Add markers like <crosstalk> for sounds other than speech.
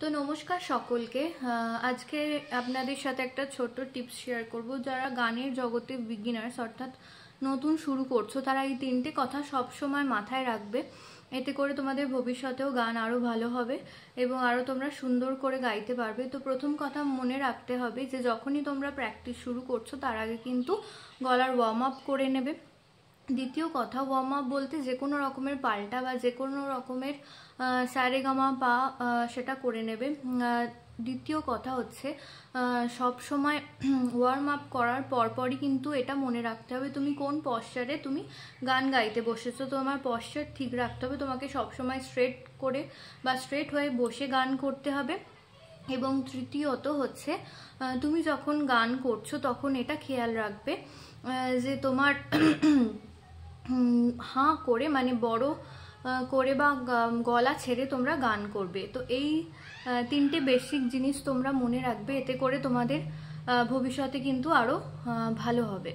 তো নমস্কার সকলকে আজকে আপনাদের সাথে একটা ছোট্ট টিপস শেয়ার করব যারা গানের জগতে বিগিনার্স অর্থাৎ নতুন শুরু করছো তারা এই তিনটে কথা সব সময় মাথায় রাখবে এতে করে তোমাদের ভবিষ্যতেও গান আরও ভালো হবে এবং আরও তোমরা সুন্দর করে গাইতে পারবে তো প্রথম কথা মনে রাখতে হবে যে যখনই তোমরা প্র্যাকটিস শুরু করছো তার আগে কিন্তু গলার ওয়ার্ম আপ করে নেবে দ্বিতীয় কথা ওয়ার্ম আপ বলতে যে কোনো রকমের পাল্টা বা যে কোনো রকমের স্যারেগামা পা সেটা করে নেবে দ্বিতীয় কথা হচ্ছে সব সময় ওয়ার্ম <clears throat> আপ করার পরপরই কিন্তু এটা মনে রাখতে হবে তুমি কোন পশ্চারে তুমি গান গাইতে বসেছো তোমার পশ্চার ঠিক রাখতে হবে তোমাকে সব সময় স্ট্রেট করে বা স্ট্রেট হয়ে বসে গান করতে হবে এবং তৃতীয়ত হচ্ছে তুমি যখন গান করছো তখন এটা খেয়াল রাখবে যে তোমার <clears throat> হাঁ করে মানে বড় করে বা গলা ছেড়ে তোমরা গান করবে তো এই তিনটে বেসিক জিনিস তোমরা মনে রাখবে এতে করে তোমাদের ভবিষ্যতে কিন্তু আরও ভালো হবে